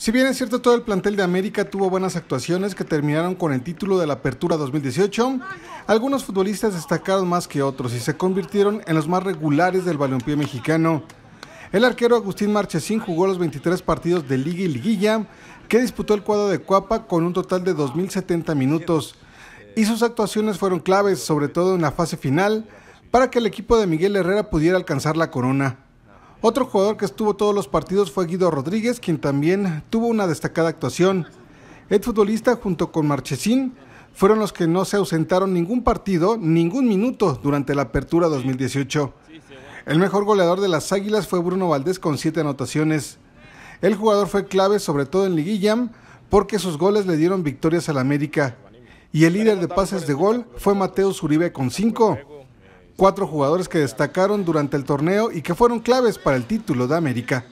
Si bien es cierto, todo el plantel de América tuvo buenas actuaciones que terminaron con el título de la Apertura 2018, algunos futbolistas destacaron más que otros y se convirtieron en los más regulares del balompié mexicano. El arquero Agustín Marchesín jugó los 23 partidos de Liga y Liguilla que disputó el cuadro de Cuapa con un total de 2.070 minutos. Y sus actuaciones fueron claves, sobre todo en la fase final, para que el equipo de Miguel Herrera pudiera alcanzar la corona. Otro jugador que estuvo todos los partidos fue Guido Rodríguez, quien también tuvo una destacada actuación. El futbolista junto con Marchesín fueron los que no se ausentaron ningún partido, ningún minuto durante la apertura 2018. El mejor goleador de las Águilas fue Bruno Valdés con siete anotaciones. El jugador fue clave sobre todo en Liguilla porque sus goles le dieron victorias al América. Y el líder de pases de gol fue Mateo Zuribe con cinco cuatro jugadores que destacaron durante el torneo y que fueron claves para el título de América.